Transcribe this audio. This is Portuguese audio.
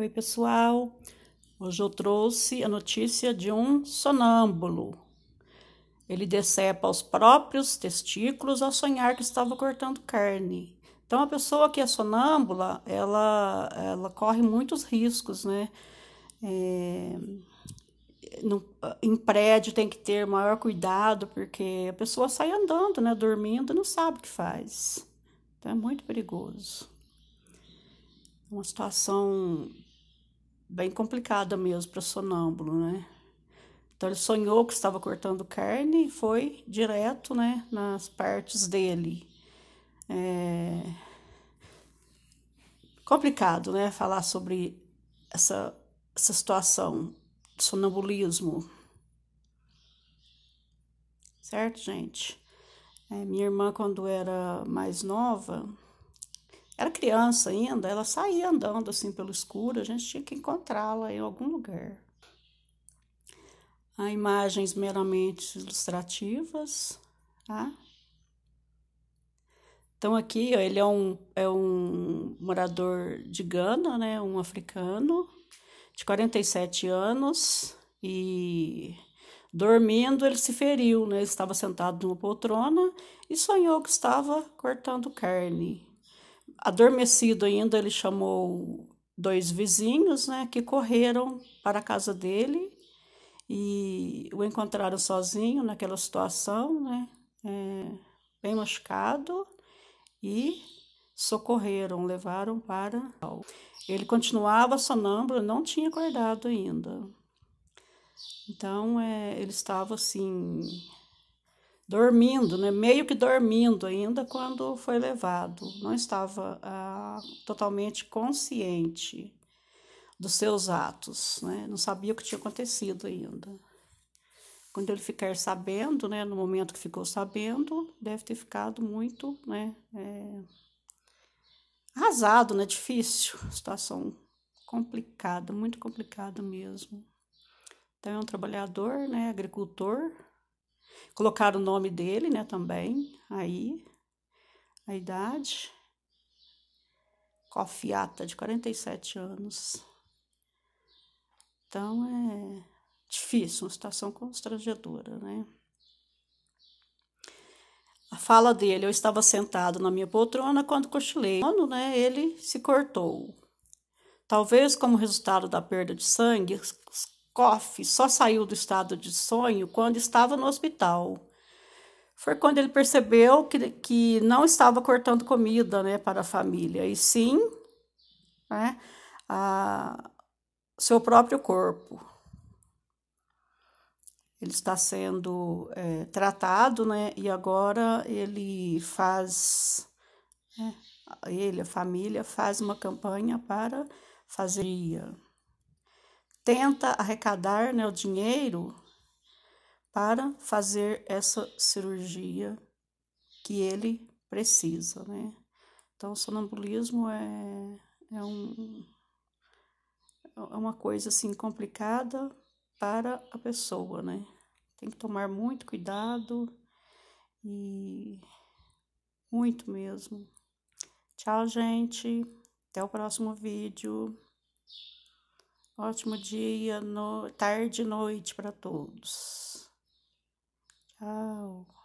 Oi, pessoal. Hoje eu trouxe a notícia de um sonâmbulo. Ele decepa os próprios testículos ao sonhar que estava cortando carne. Então, a pessoa que é sonâmbula, ela, ela corre muitos riscos, né? É, no, em prédio tem que ter maior cuidado, porque a pessoa sai andando, né? Dormindo, não sabe o que faz. Então, é muito perigoso. Uma situação bem complicada mesmo para sonâmbulo, né? Então ele sonhou que estava cortando carne e foi direto, né, nas partes dele. É... Complicado, né, falar sobre essa, essa situação de sonambulismo. Certo, gente? É, minha irmã, quando era mais nova, era criança ainda, ela saía andando assim pelo escuro, a gente tinha que encontrá-la em algum lugar. Há imagens meramente ilustrativas. Tá? Então, aqui ele é um, é um morador de Gana, né? um africano, de 47 anos, e dormindo ele se feriu. Né? Ele estava sentado numa poltrona e sonhou que estava cortando carne adormecido ainda, ele chamou dois vizinhos, né, que correram para a casa dele e o encontraram sozinho naquela situação, né, é, bem machucado e socorreram, levaram para. Ele continuava sonâmbulo, não tinha acordado ainda. Então, é, ele estava assim dormindo, né? meio que dormindo ainda quando foi levado. Não estava ah, totalmente consciente dos seus atos, né? não sabia o que tinha acontecido ainda. Quando ele ficar sabendo, né, no momento que ficou sabendo, deve ter ficado muito né, é, arrasado, né, difícil, situação complicada, muito complicada mesmo. Então, é um trabalhador, né, agricultor, Colocar o nome dele, né, também, aí, a idade. Cofiata, de 47 anos. Então, é difícil, uma situação constrangedora, né? A fala dele, eu estava sentado na minha poltrona quando cochilei. Quando, né, ele se cortou. Talvez como resultado da perda de sangue, Koff só saiu do estado de sonho quando estava no hospital. Foi quando ele percebeu que, que não estava cortando comida né, para a família, e sim né, a, seu próprio corpo. Ele está sendo é, tratado, né? E agora ele faz, né, ele, a família, faz uma campanha para fazer tenta arrecadar né, o dinheiro para fazer essa cirurgia que ele precisa, né? Então, o sonambulismo é, é, um, é uma coisa assim complicada para a pessoa, né? Tem que tomar muito cuidado e muito mesmo. Tchau, gente. Até o próximo vídeo. Ótimo dia, no... tarde e noite para todos. Tchau.